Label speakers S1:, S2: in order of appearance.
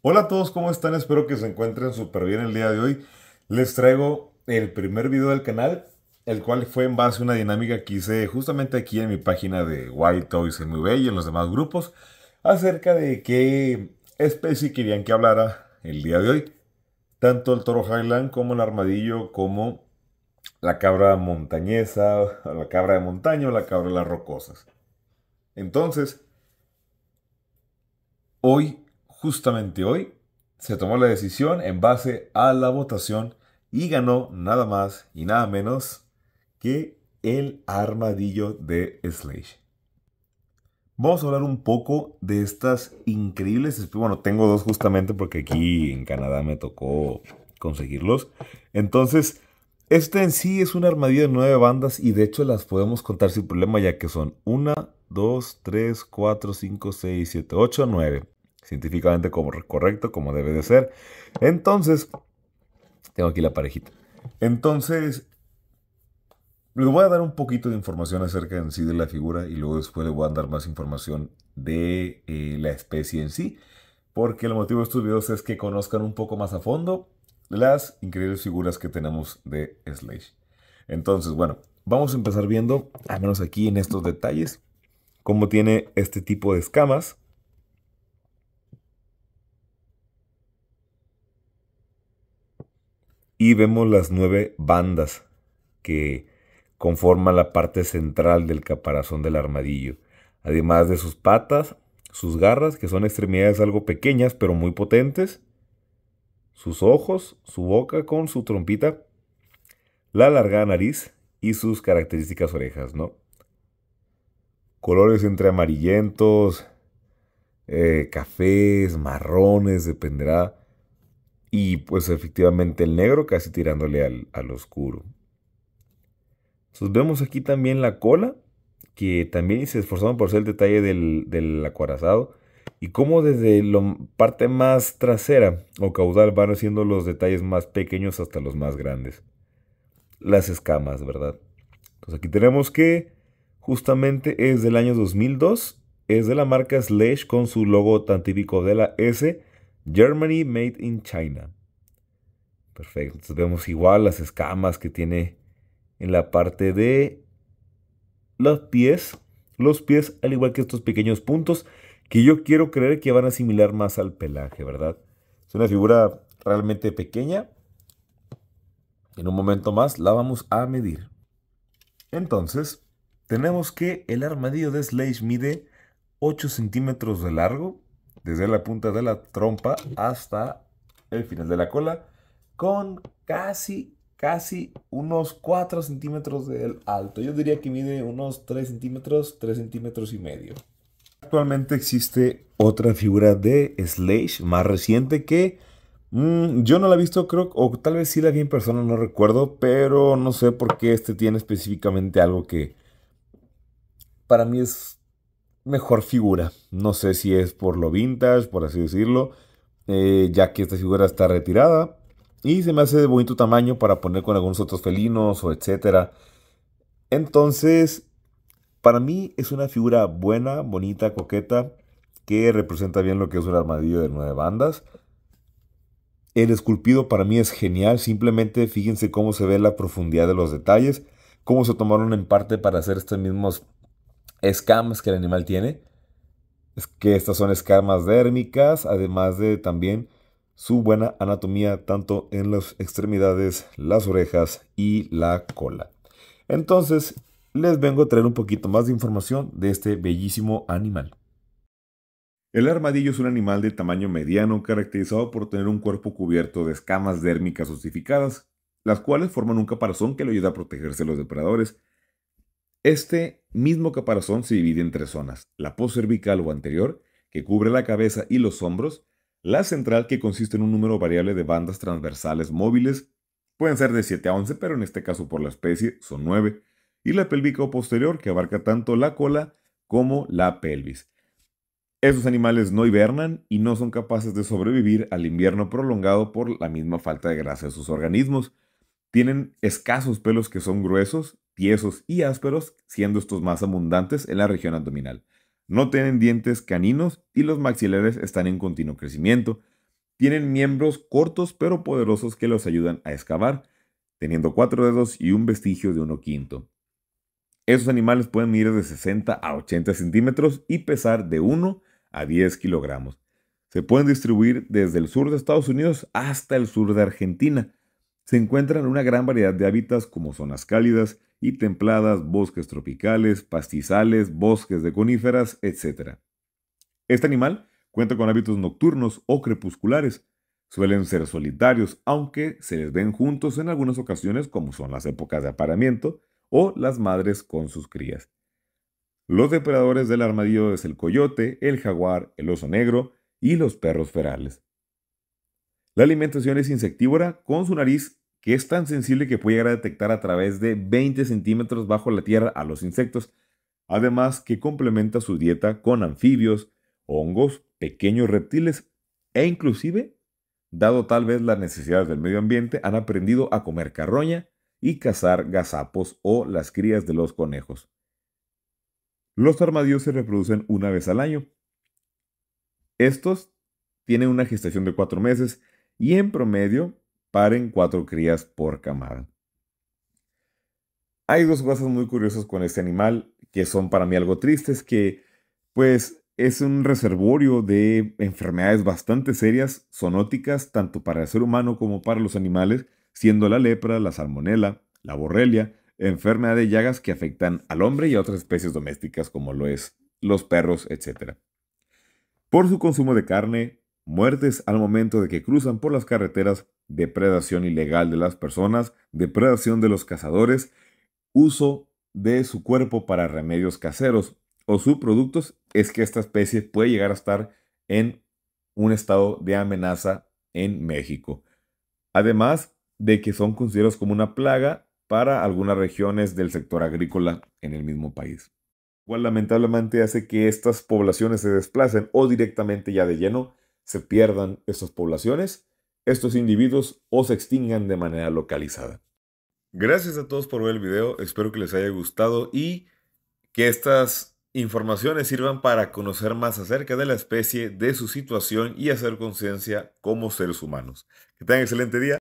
S1: Hola a todos, ¿cómo están? Espero que se encuentren súper bien el día de hoy. Les traigo el primer video del canal, el cual fue en base a una dinámica que hice justamente aquí en mi página de White Toys en y en los demás grupos, acerca de qué especie querían que hablara el día de hoy. Tanto el toro Highland como el armadillo, como la cabra montañesa, la cabra de montaña o la cabra de las rocosas. Entonces, hoy justamente hoy, se tomó la decisión en base a la votación y ganó nada más y nada menos que el armadillo de Slash. Vamos a hablar un poco de estas increíbles. Bueno, tengo dos justamente porque aquí en Canadá me tocó conseguirlos. Entonces, este en sí es un armadillo de nueve bandas y de hecho las podemos contar sin problema ya que son una, dos, tres, cuatro, cinco, seis, siete, ocho, nueve científicamente como correcto, como debe de ser. Entonces, tengo aquí la parejita. Entonces, le voy a dar un poquito de información acerca en sí de la figura y luego después le voy a dar más información de eh, la especie en sí, porque el motivo de estos videos es que conozcan un poco más a fondo las increíbles figuras que tenemos de Slash. Entonces, bueno, vamos a empezar viendo, al menos aquí en estos detalles, cómo tiene este tipo de escamas y vemos las nueve bandas que conforman la parte central del caparazón del armadillo, además de sus patas, sus garras, que son extremidades algo pequeñas pero muy potentes, sus ojos, su boca con su trompita, la larga nariz y sus características orejas, ¿no? Colores entre amarillentos, eh, cafés, marrones, dependerá y pues efectivamente el negro casi tirándole al, oscuro. Entonces vemos aquí también la cola, que también se esforzaron por ser el detalle del, del acorazado. Y cómo desde la parte más trasera o caudal van haciendo los detalles más pequeños hasta los más grandes. Las escamas, ¿verdad? Entonces aquí tenemos que justamente es del año 2002. Es de la marca Slash con su logo tan típico de la S Germany Made in China. Perfecto. Entonces vemos igual las escamas que tiene en la parte de los pies. Los pies, al igual que estos pequeños puntos, que yo quiero creer que van a asimilar más al pelaje, ¿verdad? Es una figura realmente pequeña. En un momento más la vamos a medir. Entonces, tenemos que el armadillo de Slade mide 8 centímetros de largo desde la punta de la trompa hasta el final de la cola, con casi, casi unos 4 centímetros del alto. Yo diría que mide unos 3 centímetros, 3 centímetros y medio. Actualmente existe otra figura de Slash más reciente que mm, yo no la he visto, creo, o tal vez sí la vi en persona, no recuerdo, pero no sé por qué este tiene específicamente algo que para mí es mejor figura. No sé si es por lo vintage, por así decirlo, eh, ya que esta figura está retirada. Y se me hace de bonito tamaño para poner con algunos otros felinos o etcétera. Entonces, para mí es una figura buena, bonita, coqueta, que representa bien lo que es un armadillo de nueve bandas. El esculpido para mí es genial, simplemente fíjense cómo se ve la profundidad de los detalles, cómo se tomaron en parte para hacer estos mismos escamas que el animal tiene, es que estas son escamas dérmicas, además de también su buena anatomía tanto en las extremidades, las orejas y la cola. Entonces, les vengo a traer un poquito más de información de este bellísimo animal. El armadillo es un animal de tamaño mediano caracterizado por tener un cuerpo cubierto de escamas dérmicas osificadas, las cuales forman un caparazón que le ayuda a protegerse de los depredadores. Este mismo caparazón se divide en tres zonas, la poscervical o anterior, que cubre la cabeza y los hombros, la central, que consiste en un número variable de bandas transversales móviles, pueden ser de 7 a 11, pero en este caso por la especie son 9, y la pélvica o posterior, que abarca tanto la cola como la pelvis. Esos animales no hibernan y no son capaces de sobrevivir al invierno prolongado por la misma falta de grasa de sus organismos. Tienen escasos pelos que son gruesos tiesos y ásperos, siendo estos más abundantes en la región abdominal. No tienen dientes caninos y los maxilares están en continuo crecimiento. Tienen miembros cortos pero poderosos que los ayudan a excavar, teniendo cuatro dedos y un vestigio de uno quinto. Esos animales pueden medir de 60 a 80 centímetros y pesar de 1 a 10 kilogramos. Se pueden distribuir desde el sur de Estados Unidos hasta el sur de Argentina. Se encuentran en una gran variedad de hábitats como zonas cálidas, y templadas, bosques tropicales, pastizales, bosques de coníferas, etc. Este animal cuenta con hábitos nocturnos o crepusculares. Suelen ser solitarios, aunque se les ven juntos en algunas ocasiones como son las épocas de aparamiento o las madres con sus crías. Los depredadores del armadillo es el coyote, el jaguar, el oso negro y los perros ferales. La alimentación es insectívora con su nariz que es tan sensible que puede llegar a detectar a través de 20 centímetros bajo la tierra a los insectos, además que complementa su dieta con anfibios, hongos, pequeños reptiles e inclusive, dado tal vez las necesidades del medio ambiente, han aprendido a comer carroña y cazar gazapos o las crías de los conejos. Los armadillos se reproducen una vez al año. Estos tienen una gestación de cuatro meses y en promedio paren cuatro crías por camada. Hay dos cosas muy curiosas con este animal que son para mí algo tristes, que pues es un reservorio de enfermedades bastante serias, sonóticas, tanto para el ser humano como para los animales, siendo la lepra, la salmonela, la borrelia, enfermedad de llagas que afectan al hombre y a otras especies domésticas como lo es los perros, etc. Por su consumo de carne, muertes al momento de que cruzan por las carreteras depredación ilegal de las personas, depredación de los cazadores, uso de su cuerpo para remedios caseros o subproductos, es que esta especie puede llegar a estar en un estado de amenaza en México. Además de que son considerados como una plaga para algunas regiones del sector agrícola en el mismo país. Cual lamentablemente hace que estas poblaciones se desplacen o directamente ya de lleno se pierdan estas poblaciones estos individuos o se extingan de manera localizada. Gracias a todos por ver el video, espero que les haya gustado y que estas informaciones sirvan para conocer más acerca de la especie, de su situación y hacer conciencia como seres humanos. Que tengan excelente día.